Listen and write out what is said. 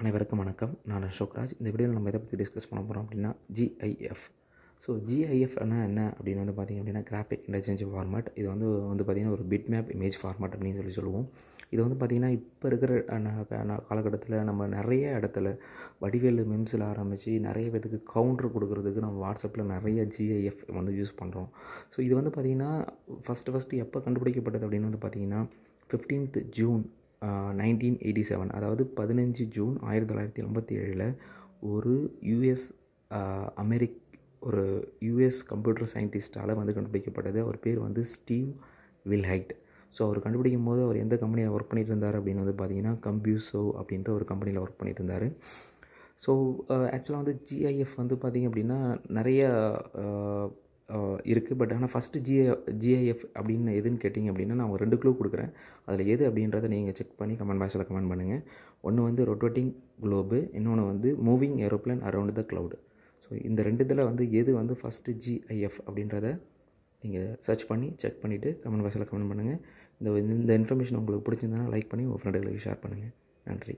அனைவருக்கும் வணக்கம் நான் அசோக்ராஜ் இந்த வீடியோவில் நம்ம எதை பற்றி டிஸ்கஸ் பண்ண போகிறோம் அப்படின்னா ஜிஐஎஃப் ஸோ ஜிஐஎஃப் என்ன அப்படின்னு வந்து பார்த்திங்க அப்படின்னா கிராஃபிக் இன்டர்சேஞ்ச் ஃபார்மேட் இது வந்து வந்து பார்த்திங்கன்னா ஒரு பிட் மேப் இமேஜ் ஃபார்மேட் அப்படின்னு சொல்லி சொல்லுவோம் இது வந்து பார்த்திங்கன்னா இப்போ இருக்கிற காலகட்டத்தில் நம்ம நிறைய இடத்துல வடிவேல் மிம்ஸில் ஆரம்பித்து நிறைய பேத்துக்கு கவுண்டர் கொடுக்குறதுக்கு நம்ம வாட்ஸ்அப்பில் நிறைய ஜிஐஎஃப் வந்து யூஸ் பண்ணுறோம் ஸோ இது வந்து பார்த்திங்கன்னா ஃபஸ்ட்டு ஃபஸ்ட்டு எப்போ கண்டுபிடிக்கப்பட்டது அப்படின்னு வந்து பார்த்திங்கன்னா fifteenth June nineteen eighty seven அதாவது பதினஞ்சு ஜூன் ஆயிரத்தி தொள்ளாயிரத்தி எண்பத்தி ஏழில் ஒரு யூஎஸ் அமெரிக் ஒரு யூஎஸ் கம்ப்யூட்டர் சயின்டிஸ்ட்டால் வந்து கண்டுபிடிக்கப்பட்டது அவர் பேர் வந்து ஸ்டீவ் வில்ஹைட் ஸோ அவர் கண்டுபிடிக்கும் போது அவர் எந்த கம்பெனியில் ஒர்க் பண்ணியிருந்தார் அப்படின்னு வந்து பார்த்தீங்கன்னா கம்ப்யூசோ அப்படின்ற ஒரு கம்பெனியில் ஒர்க் பண்ணியிருந்தார் ஸோ ஆக்சுவலாக வந்து ஜிஐஎஃப் வந்து பார்த்திங்க அப்படின்னா நிறைய இருக்குது பட் ஆனால் ஃபஸ்ட்டு ஜிஏ ஜிஐஎஃப் அப்படின்னு எதுன்னு கேட்டிங்க அப்படின்னா நான் ஒரு ரெண்டு க்ளூ கொடுக்குறேன் அதில் எது அப்படின்றத நீங்கள் செக் பண்ணி கமெண்ட் பாக்ஸில் கமெண்ட் பண்ணுங்கள் ஒன்று வந்து ரொட்டேட்டிங் குளோபு இன்னொன்று வந்து moving aeroplane around the cloud so இந்த ரெண்டு இதில் வந்து எது வந்து ஃபஸ்ட்டு ஜிஐஎஃப் அப்படின்றத நீங்கள் சர்ச் பண்ணி செக் பண்ணிவிட்டு கமெண்ட் பாக்ஸில் கமெண்ட் பண்ணுங்கள் இந்த இந்த இன்ஃபர்மேஷன் உங்களுக்கு பிடிச்சிருந்தனா லைக் பண்ணி உங்கள் ஃப்ரெண்டுகளுக்கு ஷேர் பண்ணுங்கள் நன்றி